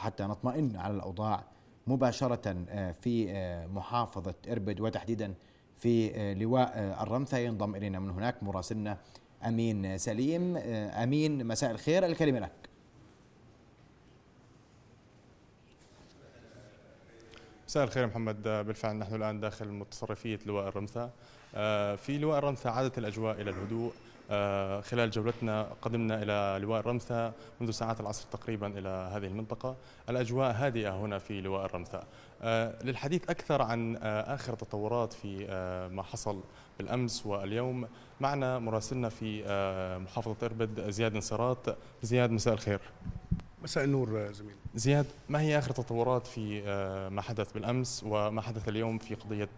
وحتى نطمئن على الأوضاع مباشرة آه، في آه، محافظة إربد وتحديدا في آه، لواء الرمثة ينضم إلينا من هناك مراسلنا أمين سليم أمين مساء الخير الكلمة لك مساء الخير محمد بالفعل نحن الآن داخل متصرفية لواء الرمثة في لواء الرمثة عادت الأجواء إلى الهدوء آه، خلال جولتنا قدمنا إلى لواء الرمثاء منذ ساعات العصر تقريبا إلى هذه المنطقة الأجواء هادئة هنا في لواء الرمثة آه، للحديث أكثر عن آه، آخر تطورات في ما حصل بالأمس واليوم معنا مراسلنا في محافظة إربد زياد نصرات زياد مساء الخير مساء النور زميل زياد ما هي آخر تطورات في ما حدث بالأمس وما حدث اليوم في قضية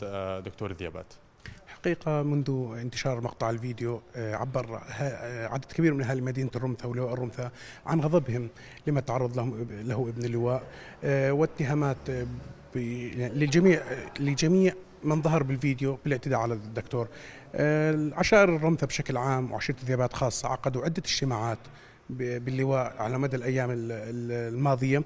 دكتور الذيابات؟ الحقيقة منذ انتشار مقطع الفيديو آه، عبر آه، عدد كبير من أهالي مدينة الرمثة ولواء الرمثة عن غضبهم لما تعرض لهم له ابن اللواء آه، واتهامات للجميع لجميع من ظهر بالفيديو بالاعتداء على الدكتور عشائر الرمثة بشكل عام وعشيرة الذيابات خاصة عقدوا عدة اجتماعات باللواء على مدى الأيام الماضية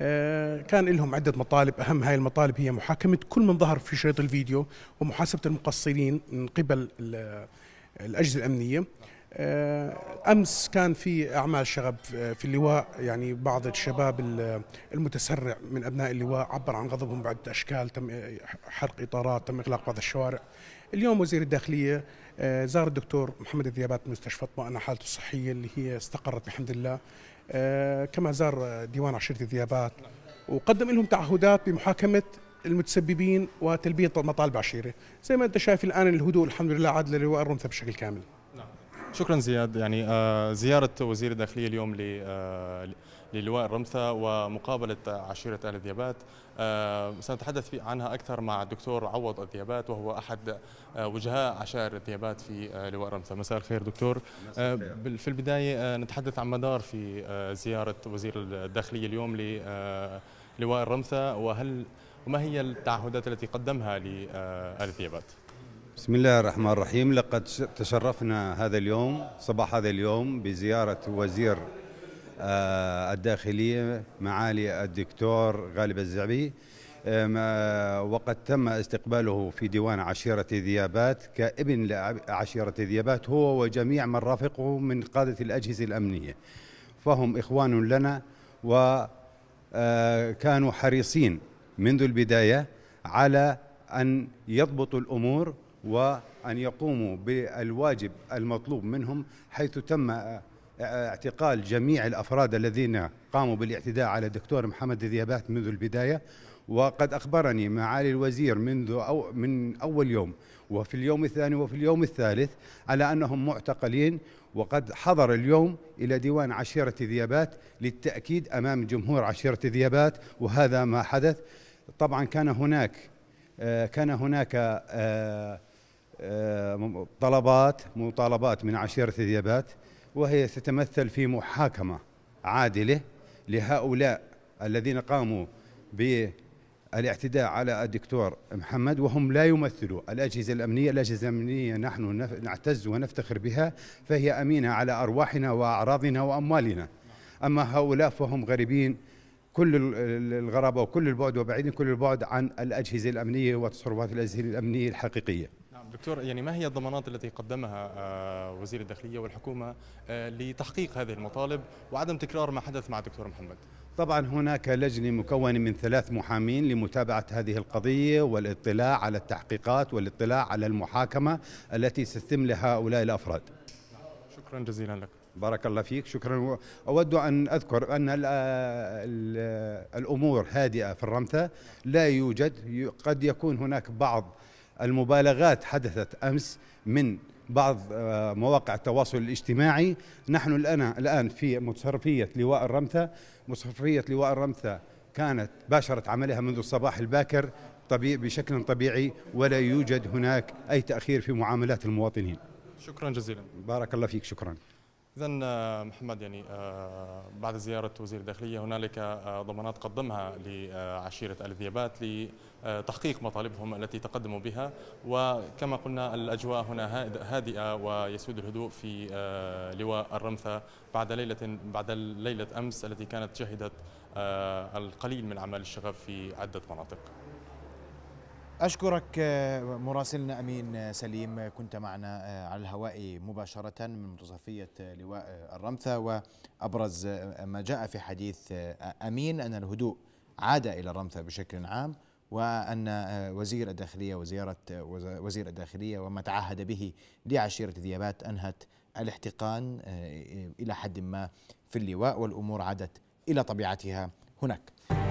آه، كان لهم عدة مطالب أهم هاي المطالب هي محاكمة كل من ظهر في شريط الفيديو ومحاسبة المقصرين من قبل الأجهزة الأمنية آه، امس كان في اعمال شغب في اللواء يعني بعض الشباب المتسرع من ابناء اللواء عبر عن غضبهم بعده اشكال تم حرق اطارات تم اغلاق بعض الشوارع اليوم وزير الداخليه آه، زار الدكتور محمد الذيابات مستشفى طمأنة حالته الصحيه اللي هي استقرت الحمد لله آه، كما زار ديوان عشيره الذيابات وقدم لهم تعهدات بمحاكمه المتسببين وتلبيه مطالب عشيره زي ما انت شايف الان الهدوء الحمد لله عاد للواء الرمثه بشكل كامل شكرا زياد يعني آه، زيارة وزير الداخلية اليوم آه، للواء الرمثة ومقابلة عشيرة أهل الذيابات آه، سنتحدث عنها أكثر مع الدكتور عوض الذيابات وهو أحد وجهاء عشائر الذيابات في لواء الرمثة مساء الخير دكتور في البداية نتحدث عن مدار في زيارة وزير الداخلية اليوم للواء الرمثة وهل وما هي التعهدات التي قدمها لأهل الذيابات؟ بسم الله الرحمن الرحيم لقد تشرفنا هذا اليوم صباح هذا اليوم بزيارة وزير آه، الداخلية معالي الدكتور غالب الزعبي آه، وقد تم استقباله في ديوان عشيرة ذيابات كابن لعشيرة ذيابات هو وجميع من رافقه من قادة الأجهزة الأمنية فهم إخوان لنا وكانوا آه، حريصين منذ البداية على أن يضبطوا الأمور وأن يقوموا بالواجب المطلوب منهم حيث تم آه، آه، اعتقال جميع الأفراد الذين قاموا بالاعتداء على الدكتور محمد ذيابات منذ البداية وقد أخبرني معالي الوزير منذ أو من أول يوم وفي اليوم الثاني وفي اليوم الثالث على أنهم معتقلين وقد حضر اليوم إلى ديوان عشيرة ذيابات للتأكيد أمام جمهور عشيرة ذيابات وهذا ما حدث طبعا كان هناك آه، كان هناك آه، طلبات مطالبات من عشيرة ذيابات وهي تتمثل في محاكمة عادلة لهؤلاء الذين قاموا بالاعتداء على الدكتور محمد وهم لا يمثلوا الأجهزة الأمنية الأجهزة الأمنية نحن نعتز ونفتخر بها فهي أمينة على أرواحنا وأعراضنا وأموالنا أما هؤلاء فهم غريبين كل الغرابة وكل البعد وبعيدين كل البعد عن الأجهزة الأمنية وتصرفات الأجهزة الأمنية الحقيقية نعم دكتور يعني ما هي الضمانات التي قدمها آه، وزير الداخليه والحكومه آه، لتحقيق هذه المطالب وعدم تكرار ما حدث مع الدكتور محمد؟ طبعا هناك لجنه مكونه من ثلاث محامين لمتابعه هذه القضيه والاطلاع على التحقيقات والاطلاع على المحاكمه التي ستتم لهؤلاء الافراد. شكرا جزيلا لك. بارك الله فيك شكرا أود أن أذكر أن الأمور هادئة في الرمثة لا يوجد قد يكون هناك بعض المبالغات حدثت امس من بعض آه، مواقع التواصل الاجتماعي نحن الان الان في متصرفيه لواء الرمثة متصرفيه لواء الرمثة كانت باشرت عملها منذ الصباح الباكر طبيعي بشكل طبيعي ولا يوجد هناك اي تاخير في معاملات المواطنين شكرا جزيلا بارك الله فيك شكرا إذا آه، محمد يعني آه، بعد زيارة وزير الداخلية هنالك آه، ضمانات قدمها لعشيرة الذيابات لتحقيق مطالبهم التي تقدموا بها وكما قلنا الأجواء هنا هادئة ويسود الهدوء في لواء الرمثة بعد ليلة بعد ليلة أمس التي كانت شهدت القليل من أعمال الشغب في عدة مناطق. أشكرك آه، مراسلنا أمين آه، سليم آه، كنت معنا على الهواء مباشرة من متصفية لواء الرمثة وأبرز ما جاء في حديث أمين أن الهدوء عاد إلى الرمثة بشكل عام وأن وزير الداخلية وزيارة وزير الداخلية وما تعهد به لعشيرة ذيابات أنهت الاحتقان إلى حد ما في اللواء والأمور عادت إلى طبيعتها هناك